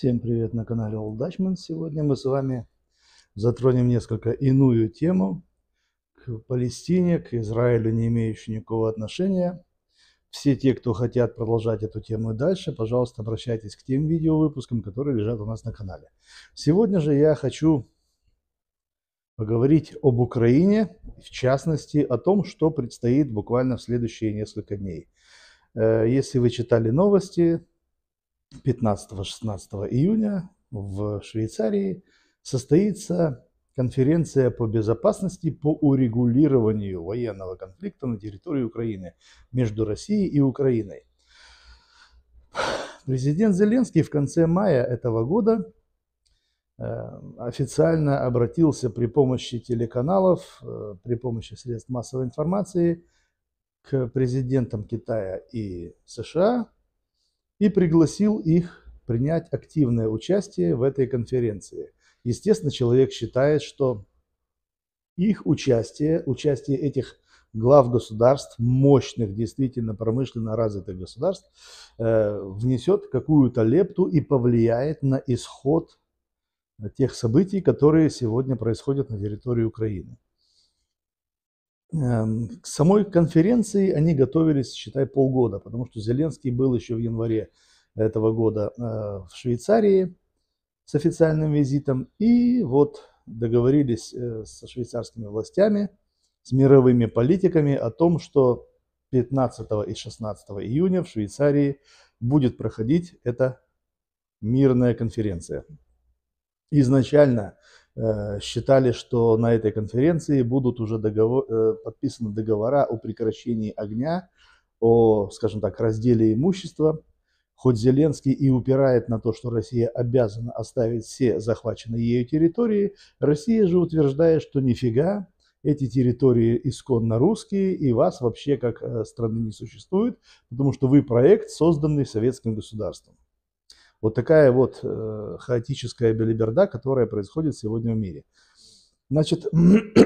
Всем привет на канале Old Dutchman. Сегодня мы с вами затронем несколько иную тему к Палестине, к Израилю, не имеющую никакого отношения. Все те, кто хотят продолжать эту тему дальше, пожалуйста, обращайтесь к тем видео выпускам, которые лежат у нас на канале. Сегодня же я хочу поговорить об Украине, в частности, о том, что предстоит буквально в следующие несколько дней. Э, если вы читали новости, 15-16 июня в Швейцарии состоится конференция по безопасности по урегулированию военного конфликта на территории Украины между Россией и Украиной. Президент Зеленский в конце мая этого года э, официально обратился при помощи телеканалов, э, при помощи средств массовой информации к президентам Китая и США и пригласил их принять активное участие в этой конференции. Естественно, человек считает, что их участие, участие этих глав государств, мощных, действительно промышленно развитых государств, э, внесет какую-то лепту и повлияет на исход тех событий, которые сегодня происходят на территории Украины. Эм, к самой конференции они готовились, считай, полгода, потому что Зеленский был еще в январе этого года э, в Швейцарии с официальным визитом. И вот договорились э, со швейцарскими властями, с мировыми политиками о том, что 15 и 16 июня в Швейцарии будет проходить эта мирная конференция. Изначально Э, считали, что на этой конференции будут уже договор, э, подписаны договора о прекращении огня, о, скажем так, разделе имущества. Хоть Зеленский и упирает на то, что Россия обязана оставить все захваченные ею территории, Россия же утверждает, что нифига, эти территории исконно русские, и вас вообще как э, страны не существует, потому что вы проект, созданный советским государством. Вот такая вот э, хаотическая белиберда, которая происходит сегодня в мире. Значит,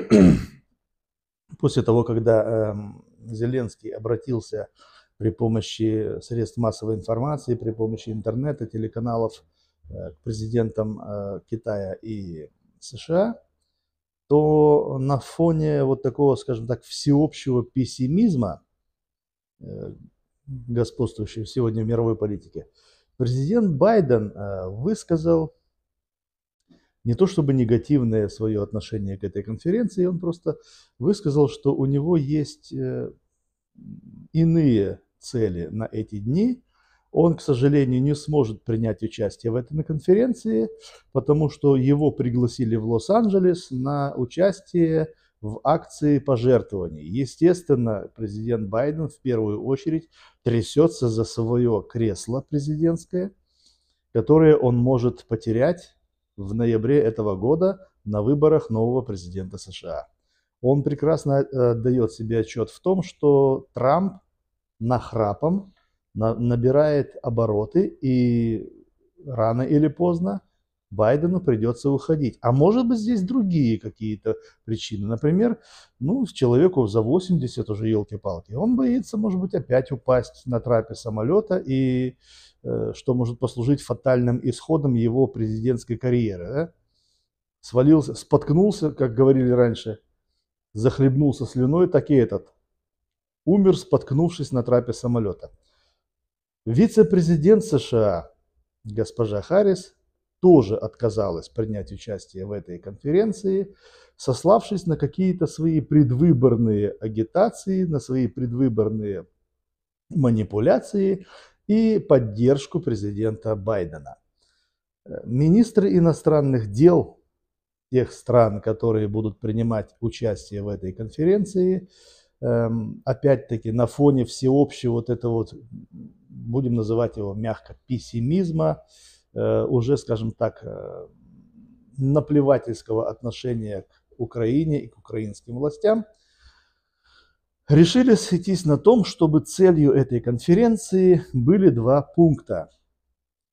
после того, когда э, Зеленский обратился при помощи средств массовой информации, при помощи интернета, телеканалов э, к президентам э, Китая и США, то на фоне вот такого, скажем так, всеобщего пессимизма, э, господствующего сегодня в мировой политике, Президент Байден э, высказал не то чтобы негативное свое отношение к этой конференции, он просто высказал, что у него есть э, иные цели на эти дни. Он, к сожалению, не сможет принять участие в этой конференции, потому что его пригласили в Лос-Анджелес на участие в акции пожертвований. Естественно, президент Байден в первую очередь трясется за свое кресло президентское, которое он может потерять в ноябре этого года на выборах нового президента США. Он прекрасно э, дает себе отчет в том, что Трамп нахрапом на, набирает обороты и рано или поздно – Байдену придется выходить, А может быть здесь другие какие-то причины. Например, ну, человеку за 80 уже, елки-палки, он боится, может быть, опять упасть на трапе самолета, и э, что может послужить фатальным исходом его президентской карьеры. Да? Свалился, споткнулся, как говорили раньше, захлебнулся слюной, так и этот. Умер, споткнувшись на трапе самолета. Вице-президент США, госпожа Харрис, тоже отказалась принять участие в этой конференции, сославшись на какие-то свои предвыборные агитации, на свои предвыборные манипуляции и поддержку президента Байдена. Э, министры иностранных дел тех стран, которые будут принимать участие в этой конференции, эм, опять-таки на фоне всеобщего вот этого вот, будем называть его мягко, пессимизма, Э, уже, скажем так, э, наплевательского отношения к Украине и к украинским властям, решили сойтись на том, чтобы целью этой конференции были два пункта.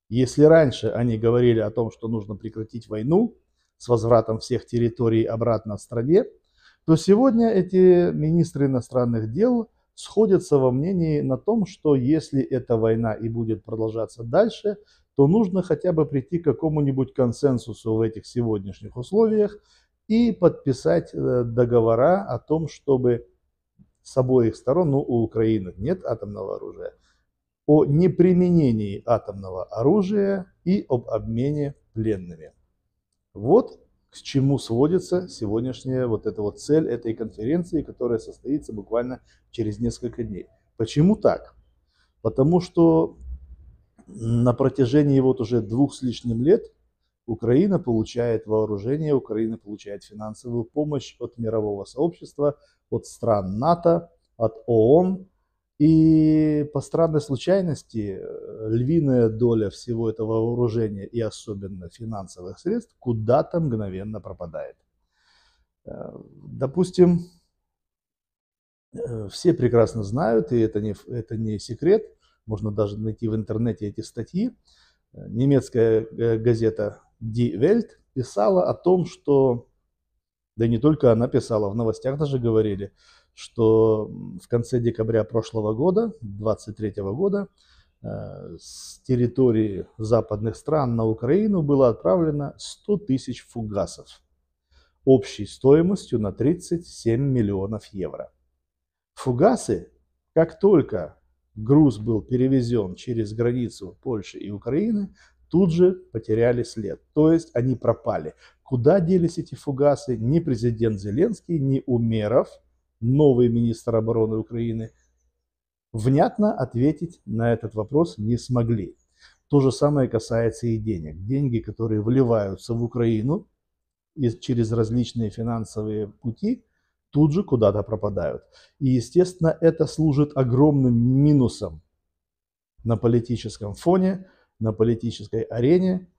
Если раньше они говорили о том, что нужно прекратить войну с возвратом всех территорий обратно в стране, то сегодня эти министры иностранных дел сходятся во мнении на том, что если эта война и будет продолжаться дальше, то нужно хотя бы прийти к какому-нибудь консенсусу в этих сегодняшних условиях и подписать э, договора о том, чтобы с обоих сторон, ну у Украины нет атомного оружия, о неприменении атомного оружия и об обмене пленными. Вот к чему сводится сегодняшняя вот эта вот цель этой конференции, которая состоится буквально через несколько дней. Почему так? Потому что на протяжении вот уже двух с лишним лет Украина получает вооружение, Украина получает финансовую помощь от мирового сообщества, от стран НАТО, от ООН. И по странной случайности э, львиная доля всего этого вооружения и особенно финансовых средств куда-то мгновенно пропадает. Э, допустим, э, все прекрасно знают, и это не, это не секрет, можно даже найти в интернете эти статьи, немецкая э, газета Die Welt писала о том, что, да и не только она писала, в новостях даже говорили, что в конце декабря прошлого года, 23 года, э, с территории западных стран на Украину было отправлено 100 тысяч фугасов общей стоимостью на 37 миллионов евро. Фугасы, как только груз был перевезен через границу Польши и Украины, тут же потеряли след. То есть они пропали. Куда делись эти фугасы, ни президент Зеленский, ни Умеров, новый министр обороны Украины, внятно ответить на этот вопрос не смогли. То же самое касается и денег. Деньги, которые вливаются в Украину через различные финансовые пути – тут же куда-то пропадают. И, естественно, это служит огромным минусом на политическом фоне, на политической арене,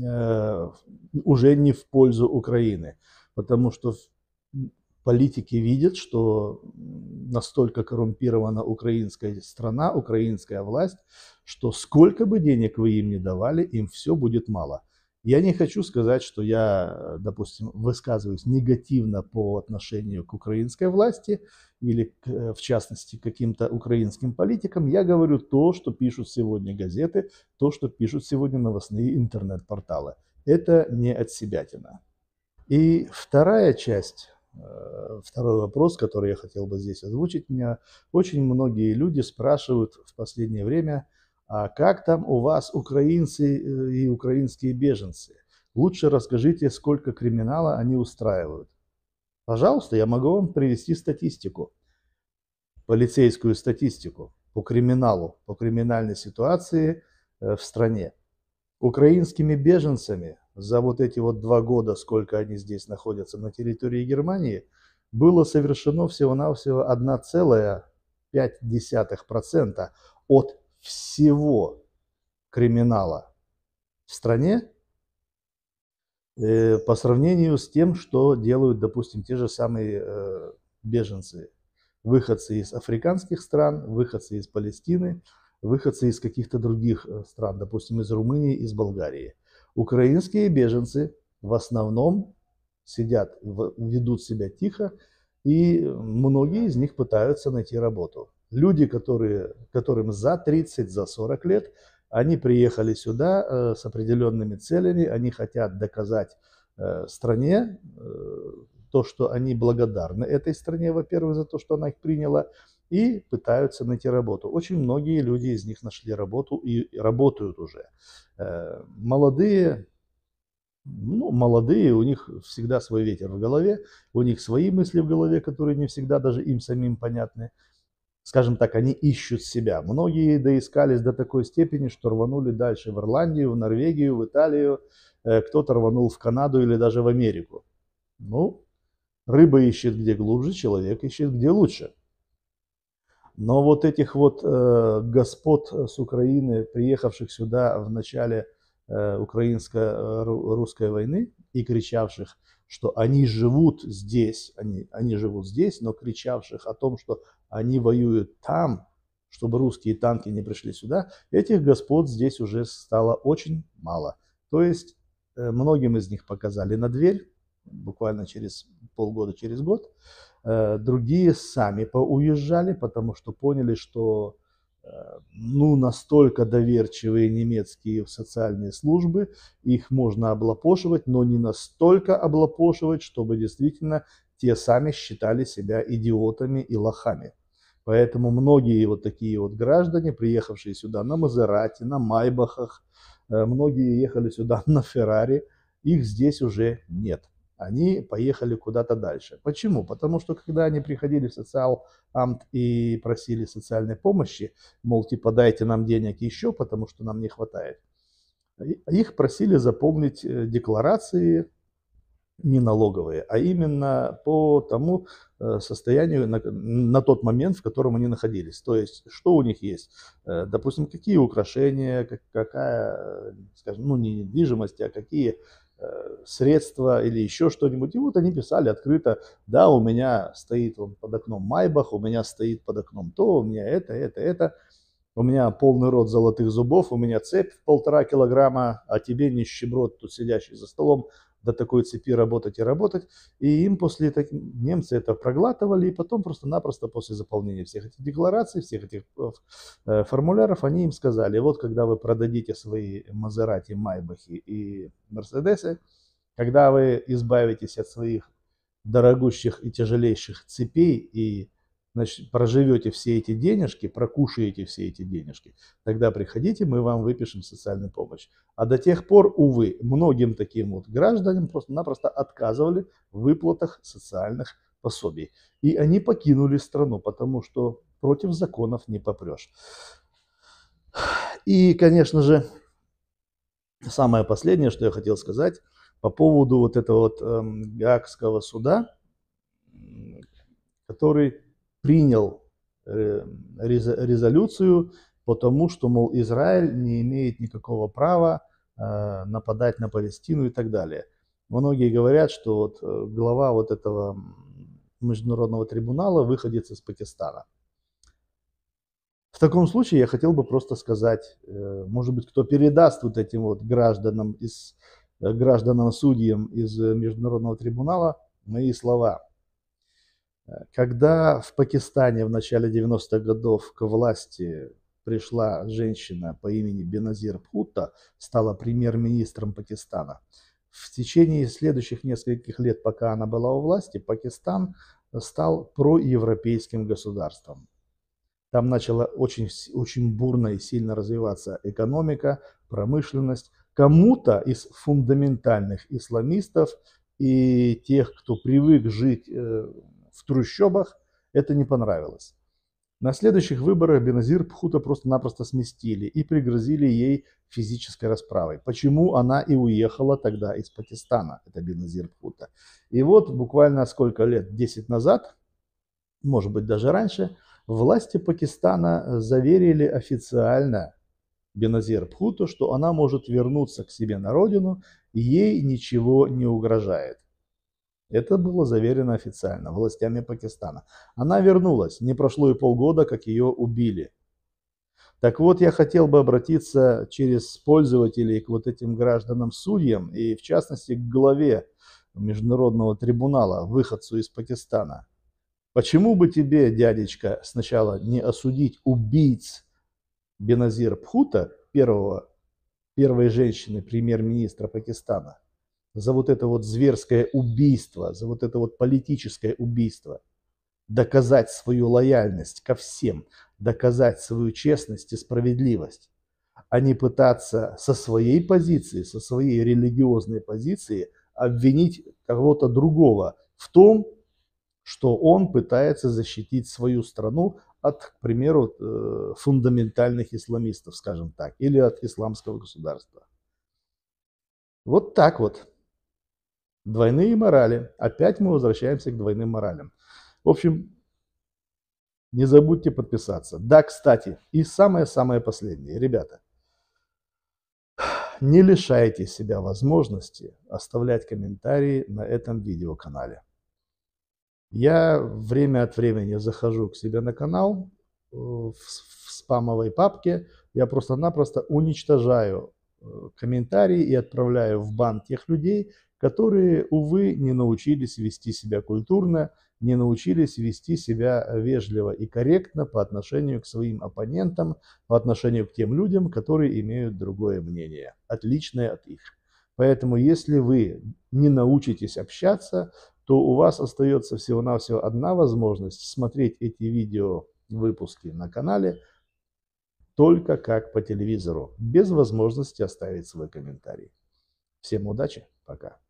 э, уже не в пользу Украины. Потому что политики видят, что настолько коррумпирована украинская страна, украинская власть, что сколько бы денег вы им не давали, им все будет мало. Я не хочу сказать, что я, э, допустим, высказываюсь негативно по отношению к украинской власти или, к, э, в частности, к каким-то украинским политикам. Я говорю то, что пишут сегодня газеты, то, что пишут сегодня новостные интернет-порталы. Это не от отсебятина. И вторая часть э, Второй вопрос, который я хотел бы здесь озвучить, меня очень многие люди спрашивают в последнее время, а как там у вас украинцы э, и украинские беженцы? Лучше расскажите, сколько криминала они устраивают. Пожалуйста, я могу вам привести статистику, полицейскую статистику по криминалу, по криминальной ситуации э, в стране. Украинскими беженцами за вот эти вот два года, сколько они здесь находятся на территории Германии, было совершено всего-навсего 1,5% от всего криминала в стране э, по сравнению с тем, что делают, допустим, те же самые э, беженцы, выходцы из африканских стран, выходцы из Палестины, выходцы из каких-то других э, стран, допустим, из Румынии, из Болгарии. Украинские беженцы в основном сидят, ведут себя тихо, и многие из них пытаются найти работу. Люди, которые, которым за 30, за 40 лет, они приехали сюда э, с определенными целями, они хотят доказать э, стране э, то, что они благодарны этой стране, во-первых, за то, что она их приняла, и пытаются найти работу. Очень многие люди из них нашли работу и работают уже. Молодые, ну, молодые, у них всегда свой ветер в голове, у них свои мысли в голове, которые не всегда даже им самим понятны скажем так, они ищут себя. Многие доискались до такой степени, что рванули дальше в Ирландию, в Норвегию, в Италию, э, кто-то рванул в Канаду или даже в Америку. Ну, рыба ищет где глубже, человек ищет где лучше. Но вот этих вот э, господ с Украины, приехавших сюда в начале э, украинско-русской э, войны и кричавших, что они живут здесь, они, они живут здесь, но кричавших о том, что они воюют там, чтобы русские танки не пришли сюда, этих господ здесь уже стало очень мало. То есть э, многим из них показали на дверь, буквально через полгода, через год. Э, другие сами поуезжали, потому что поняли, что э, ну, настолько доверчивые немецкие социальные службы, их можно облапошивать, но не настолько облапошивать, чтобы действительно те сами считали себя идиотами и лохами. Поэтому многие вот такие вот граждане, приехавшие сюда на Мазерате, на Майбахах, э, многие ехали сюда на Феррари, их здесь уже нет. Они поехали куда-то дальше. Почему? Потому что когда они приходили в социал-амт и просили социальной помощи, мол, типа дайте нам денег еще, потому что нам не хватает, их просили заполнить э, декларации не налоговые, а именно по тому э, состоянию на, на тот момент, в котором они находились. То есть, что у них есть, э, допустим, какие украшения, как, какая, скажем, ну не недвижимость, а какие э, средства или еще что-нибудь. И вот они писали открыто, да, у меня стоит вон под окном Майбах, у меня стоит под окном то, у меня это, это, это у меня полный рот золотых зубов, у меня цепь в полтора килограмма, а тебе, нищеброд, тут сидящий за столом, до такой цепи работать и работать. И им после так, немцы это проглатывали, и потом просто-напросто после заполнения всех этих деклараций, всех этих э, э формуляров, они им сказали, вот когда вы продадите свои Мазерати, Майбахи и Мерседесы, когда вы избавитесь от своих дорогущих и тяжелейших цепей и значит, проживете все эти денежки, прокушаете все эти денежки, тогда приходите, мы вам выпишем социальную помощь. А до тех пор, увы, многим таким вот гражданам просто-напросто отказывали в выплатах социальных пособий. И они покинули страну, потому что против законов не попрешь. И, конечно же, самое последнее, что я хотел сказать по поводу вот этого вот э, Гаагского суда, который принял э, резолюцию, потому что, мол, Израиль не имеет никакого права э, нападать на Палестину и так далее. Многие говорят, что вот э, глава вот этого международного трибунала выходец из Пакистана. В таком случае я хотел бы просто сказать, может быть, кто передаст вот этим вот гражданам, из, гражданам-судьям из Международного трибунала мои слова – когда в Пакистане в начале 90-х годов к власти пришла женщина по имени Беназир Пхутта, стала премьер-министром Пакистана, в течение следующих нескольких лет, пока она была у власти, Пакистан стал проевропейским государством. Там начала очень, очень бурно и сильно развиваться экономика, промышленность. Кому-то из фундаментальных исламистов и тех, кто привык жить э, в трущобах это не понравилось. На следующих выборах Беназир Пхута просто-напросто сместили и пригрозили ей физической расправой. Почему она и уехала тогда из Пакистана, это Беназир Пхута. И вот буквально сколько лет, 10 назад, может быть даже раньше, власти Пакистана заверили официально Беназир Пхуту, что она может вернуться к себе на родину, и ей ничего не угрожает. Это было заверено официально властями Пакистана. Она вернулась, не прошло и полгода, как ее убили. Так вот, я хотел бы обратиться через пользователей к вот этим гражданам-судьям и, в частности, к главе Международного трибунала, выходцу из Пакистана. Почему бы тебе, дядечка, сначала не осудить убийц Беназир Пхута, первого, первой женщины премьер-министра Пакистана, за вот это вот зверское убийство, за вот это вот политическое убийство, доказать свою лояльность ко всем, доказать свою честность и справедливость, а не пытаться со своей позиции, со своей религиозной позиции обвинить кого-то другого в том, что он пытается защитить свою страну от, к примеру, э, фундаментальных исламистов, скажем так, или от исламского государства. Вот так вот. Двойные морали. Опять мы возвращаемся к двойным моралям. В общем, не забудьте подписаться. Да, кстати, и самое-самое последнее, ребята. Не лишайте себя возможности оставлять комментарии на этом видеоканале. Я время от времени захожу к себе на канал э, в, в спамовой папке. Я просто-напросто уничтожаю э, комментарии и отправляю в бан тех людей, которые, увы, не научились вести себя культурно, не научились вести себя э, вежливо и корректно по отношению к своим оппонентам, по отношению к тем людям, которые имеют другое мнение, отличное от их. Поэтому если вы не научитесь общаться, то у вас остается всего-навсего одна возможность смотреть эти видео выпуски на канале только как по телевизору, без возможности оставить свой комментарий. Всем удачи, пока.